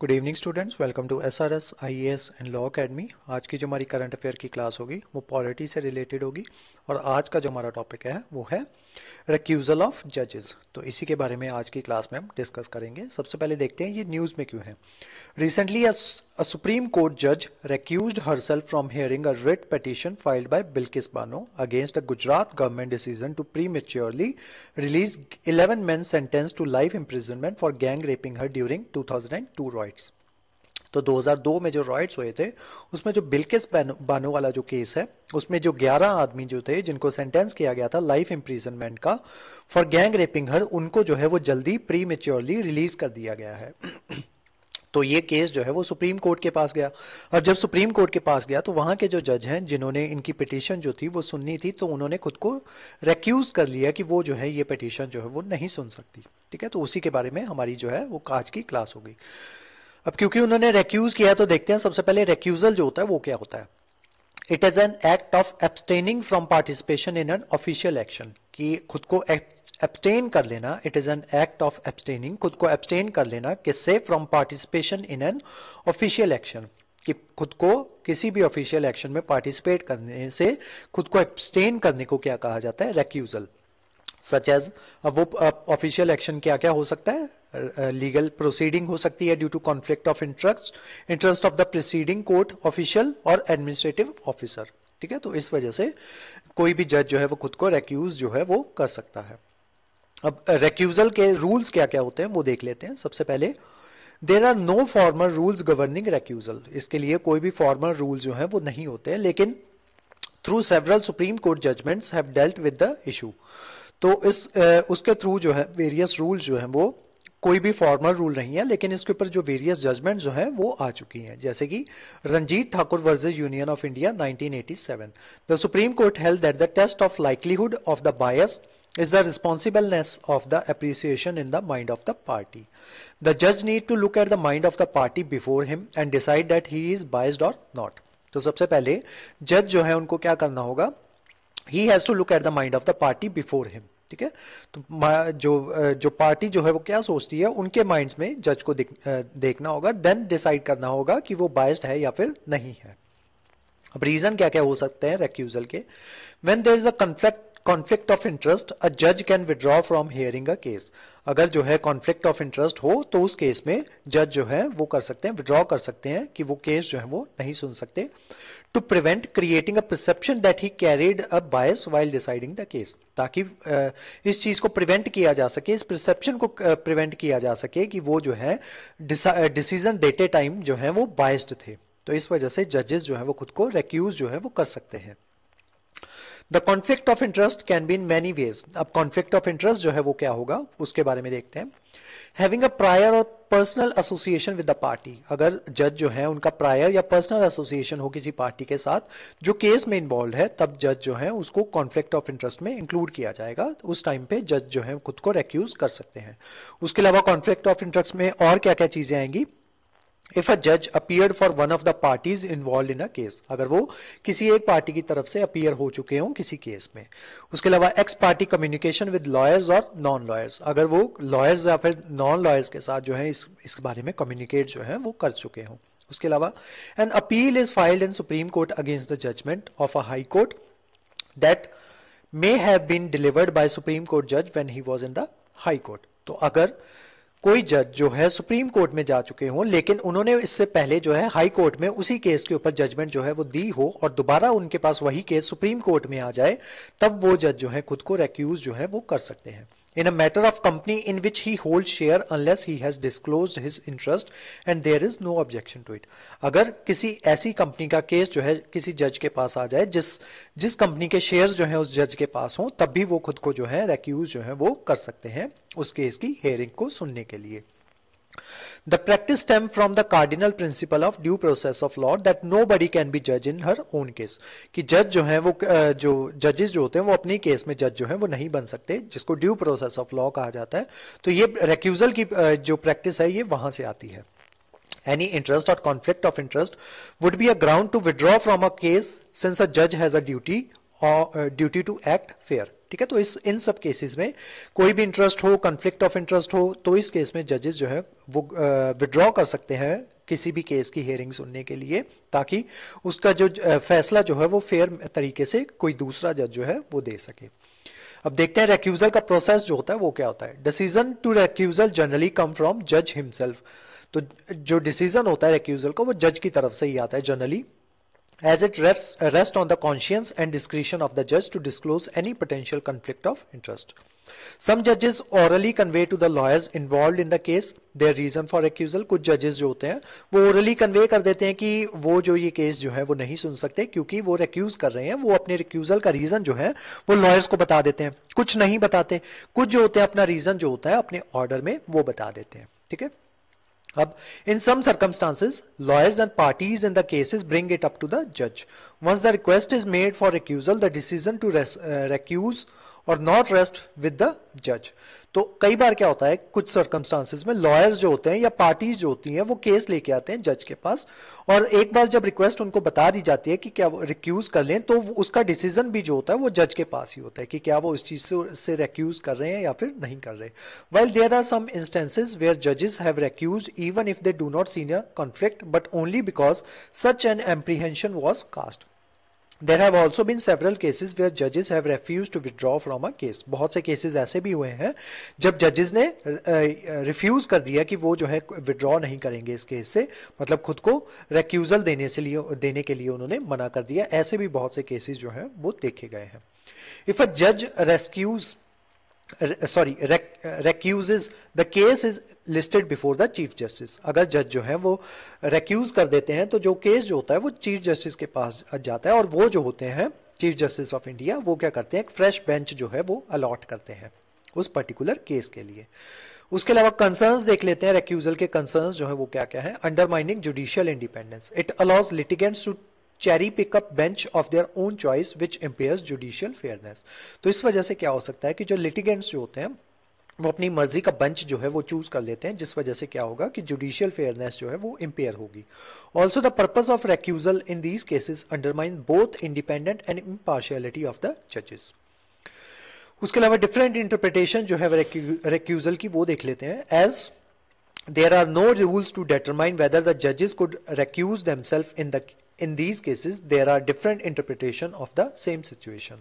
Good evening students welcome to S R S I S and law academy आज की जो हमारी current affair की क्लास होगी वो पॉलिटी से रिलेटेड होगी और आज का जो हमारा टॉपिक है वो है रिक्यूजल ऑफ जजेस तो इसी के बारे में आज की क्लास में हम डिस्कस करेंगे सबसे पहले देखते हैं ये न्यूज़ में क्यों है recently A Supreme Court judge recused herself from hearing a writ petition filed by Bilkis Bano against a Gujarat government decision to prematurely release 11 men sentenced to life imprisonment for gang raping her during 2002 riots. तो 2002 में जो riots हुए थे उसमें जो बिल्किस बानो वाला जो case है उसमें जो 11 आदमी जो थे जिनको सेंटेंस किया गया था लाइफ इम्प्रीजनमेंट का फॉर गैंग रेपिंग हर उनको जो है वो जल्दी प्री रिलीज कर दिया गया है तो ये केस जो है वो सुप्रीम कोर्ट के पास गया और जब सुप्रीम कोर्ट के पास गया तो वहां के जो जज हैं जिन्होंने इनकी पिटीशन जो थी वो सुननी थी तो उन्होंने खुद को रेक्यूज कर लिया कि वो जो है ये पिटीशन जो है वो नहीं सुन सकती ठीक है तो उसी के बारे में हमारी जो है वो काज की क्लास हो गई अब क्योंकि उन्होंने रेक्यूज किया तो देखते हैं सबसे पहले रेक्यूजल जो होता है वो क्या होता है it is an act of abstaining from participation in an official action कि खुद को एब्सटेन कर लेना it is an act of abstaining खुद को एब्सटेन कर लेना किससे from participation in an official action कि खुद को किसी भी ऑफिशियल एक्शन में पार्टिसिपेट करने से खुद को एब्सटेन करने को क्या कहा जाता है रेक्यूजल सच एज वो ऑफिशियल एक्शन क्या क्या हो सकता है लीगल प्रोसीडिंग हो सकती है due to conflict of interest interest of the proceeding court official और एडमिनिस्ट्रेटिव ऑफिसर ठीक है तो इस वजह से कोई भी जज जो है वो खुद को रेक्यूज जो है वो कर सकता है अब रेक्यूजल के रूल्स क्या क्या होते हैं वो देख लेते हैं सबसे पहले there are no formal rules governing recusal इसके लिए कोई भी फॉर्मल रूल जो है वो नहीं होते हैं लेकिन through several Supreme Court judgments have dealt with the issue तो इस उसके थ्रू जो है वेरियस रूल जो है वो कोई भी फॉर्मल रूल नहीं है लेकिन इसके ऊपर जो वेरियस जजमेंट जो है वो आ चुकी हैं जैसे कि Ranjit Thakur versus Union of India 1987 the Supreme Court held that the test of likelihood of the bias is the responsibleness of the appreciation in the mind of the party. The judge need to look at the mind of the party before him and decide that he is biased or not. तो सबसे पहले जज जो है उनको क्या करना होगा he has to look at the mind of the party before him ठीक है तो जो जो पार्टी जो है वो क्या सोचती है उनके माइंड्स में जज को देखना होगा देन डिसाइड करना होगा कि वो बायस्ड है या फिर नहीं है अब रीजन क्या क्या हो सकते हैं रेक्यूजल के when there is a conflict conflict of interest a जज can withdraw from hearing a case अगर जो है कॉन्फ्लिक्ट ऑफ इंटरेस्ट हो तो उस केस में जज जो है वो कर सकते हैं विड्रॉ कर सकते हैं कि वो केस जो है वो नहीं सुन सकते to prevent creating a perception that he carried a bias while deciding the case ताकि इस चीज को प्रिवेंट किया जा सके इस परसेप्शन को प्रिवेंट किया जा सके कि वो जो है डिसीजन देते टाइम जो है वो बायस्ड थे तो इस वजह से जजेस जो है वो खुद को रेक्यूज जो है वो कर सकते हैं the conflict of interest can be in many ways अब कॉन्फ्लिक्ट ऑफ इंटरेस्ट जो है वो क्या होगा उसके बारे में देखते हैं हैविंग अ प्रायर और personal association with the party अगर जज जो है उनका प्रायर या पर्सनल एसोसिएशन हो किसी पार्टी के साथ जो केस में इन्वॉल्व है तब जज जो है उसको कॉन्फ्लिक्ट ऑफ इंटरेस्ट में इंक्लूड किया जाएगा उस टाइम पे जज जो है खुद को रेक्यूज कर सकते हैं उसके अलावा कॉन्फ्लिक्ट ऑफ इंटरेस्ट में और क्या क्या चीजें आएंगी इफ अ जज appear for one of the parties involve in a case अगर वो किसी एक पार्टी की तरफ से अपियर हो चुके हों किसी केस में उसके अलावा ex parte communication with lawyers और नॉन लॉयर्स अगर वो लॉयर्स या फिर नॉन लॉयर्स के साथ जो है इस इस बारे में कम्युनिकेट जो है वो कर चुके हों उसके अलावा an appeal is filed in Supreme Court against the judgment of a high court that may have been delivered by Supreme Court जज when he was in the high court तो अगर कोई जज जो है सुप्रीम कोर्ट में जा चुके हों लेकिन उन्होंने इससे पहले जो है हाई कोर्ट में उसी केस के ऊपर जजमेंट जो है वो दी हो और दोबारा उनके पास वही केस सुप्रीम कोर्ट में आ जाए तब वो जज जो है खुद को रेक्यूज जो है वो कर सकते हैं in a matter of company in which he holds share unless he has disclosed his interest and there is no objection to it agar kisi aisi company ka case jo hai kisi judge ke paas aa jaye jis jis company ke shares jo hai us judge ke paas ho tab bhi wo khud ko jo hai recuse jo hai wo kar sakte hain us case ki hearing ko sunne ke liye The practice stem from the cardinal principle of due process of law that nobody can be judge in her own case कि जज जो है वो जो जजेस जो होते हैं वो अपने केस में जज जो है वो नहीं बन सकते जिसको ड्यू प्रोसेस ऑफ लॉ कहा जाता है तो ये रेक्यूजल की जो प्रैक्टिस है ये वहां से आती है Any interest or conflict of interest would be a ground to withdraw from a case since a judge has a duty or uh, duty to act fair. ठीक है तो इस इन सब केसेस में कोई भी इंटरेस्ट हो कंफ्लिक्ट ऑफ इंटरेस्ट हो तो इस केस में जजेस जो है वो विड्रॉ कर सकते हैं किसी भी केस की हेयरिंग सुनने के लिए ताकि उसका जो फैसला जो है वो फेयर तरीके से कोई दूसरा जज जो है वो दे सके अब देखते हैं रेक्यूजल का प्रोसेस जो होता है वो क्या होता है decision to recusal generally come from जज हिमसेल्फ तो जो डिसीजन होता है रेक्यूजल का वो जज की तरफ से ही आता है generally as it rest rests on the conscience and discretion of the judge to disclose any potential conflict of interest. Some जजेस orally convey to the lawyers involve in the case their reason for recusal कुछ जजेस जो होते हैं वो orally convey कर देते हैं कि वो जो ये केस जो है वो नहीं सुन सकते क्योंकि वो रिक्यूज कर रहे हैं वो अपने रिक्यूजल का रीजन जो है वो लॉयर्स को बता देते हैं कुछ नहीं बताते कुछ जो होते हैं अपना रीजन जो होता है अपने ऑर्डर में वो बता देते हैं ठीक है Ab, in some circumstances, lawyers and parties in the cases bring it up to the judge. Once the request is made for recusal, the decision to uh, recuse और नॉट रेस्ट विद द जज तो कई बार क्या होता है कुछ circumstances में lawyers जो होते हैं या पार्टीज जो होती हैं वो केस लेके आते हैं जज के पास और एक बार जब रिक्वेस्ट उनको बता दी जाती है कि क्या वो रिक्यूज कर लें तो उसका डिसीजन भी जो होता है वो जज के पास ही होता है कि क्या वो इस चीज से, से रिक्यूज कर रहे हैं या फिर नहीं कर रहे well there are some instances where जजेस have रेक्यूज even if they do not seen a conflict but only because such an एम्प्रीहेंशन was cast there have also been several cases where जजेस have refuge to withdraw from a case बहुत से cases ऐसे भी हुए हैं जब जजेस ने रिफ्यूज कर दिया कि वो जो है विदड्रॉ नहीं करेंगे इस केस से मतलब खुद को रेक्यूजल देने से लिए देने के लिए उन्होंने मना कर दिया ऐसे भी बहुत से केसेज जो हैं वो देखे गए हैं इफ अ जज rescues sorry recuse the case is listed before the chief justice अगर जज जो है वो रेक्यूज कर देते हैं तो जो केस जो होता है वो चीफ जस्टिस के पास जाता है और वो जो होते हैं चीफ जस्टिस ऑफ इंडिया वो क्या करते हैं एक फ्रेश बेंच जो है वो अलॉट करते हैं उस पर्टिकुलर केस के लिए उसके अलावा कंसर्न्स देख लेते हैं रेक्यूजल के कंसर्न्स जो है वो क्या क्या है undermining judicial independence it allows litigants to cherry pick a bench of their own choice which impair judicial fairness तो इस वजह से क्या हो सकता है कि जो लिटिगेंट्स जो होते हैं वो अपनी मर्जी का बंच जो है वो चूज कर लेते हैं जिस वजह से क्या होगा कि जुडिशियल फेयरनेस जो है वो इम्पेयर होगी also the purpose of recusal in these cases undermine both independent and impartiality of the जजेस उसके अलावा डिफरेंट इंटरप्रिटेशन जो है रेक्यूजल की वो देख लेते हैं as there are no rules to determine whether the जजेस could recuse themselves in the in these cases there are different interpretation of the same situation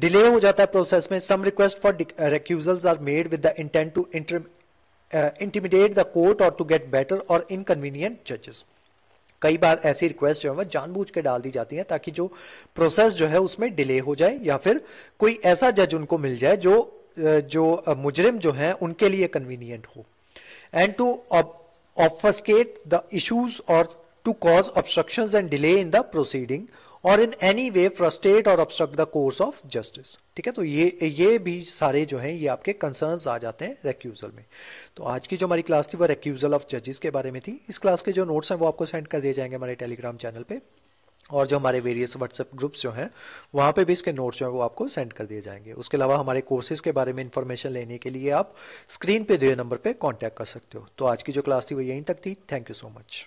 delay हो जाता है प्रोसेस में some request for recusal are made with the intent to inter intimidate the court और to get better और inconvenient जजेस कई बार ऐसी request जो है वह जानबूझ के डाल दी जाती है ताकि जो प्रोसेस जो है उसमें डिले हो जाए या फिर कोई ऐसा जज उनको मिल जाए जो uh, जो uh, मुजरिम जो है उनके लिए कन्वीनियंट हो and to obfuscate the issues और to cause obstructions and delay in the proceeding और इन एनी वे frustrate और obstruct the course of justice ठीक है तो ये ये भी सारे जो हैं ये आपके कंसर्न्स आ जाते हैं रेक्यूजल में तो आज की जो हमारी क्लास थी वो रेक्यूजल ऑफ जजेस के बारे में थी इस क्लास के जो नोट्स हैं वो आपको सेंड कर दिए जाएंगे हमारे टेलीग्राम चैनल पे और जो हमारे वेरियस व्हाट्सएप ग्रुप्स जो हैं वहाँ पे भी इसके नोट्स जो हैं वो आपको सेंड कर दिए जाएंगे उसके अलावा हमारे कोर्सेज के बारे में इन्फॉर्मेशन लेने के लिए आप स्क्रीन पे दिए नंबर पे कांटेक्ट कर सकते हो तो आज की जो क्लास थी वो यहीं तक थी थैंक यू सो मच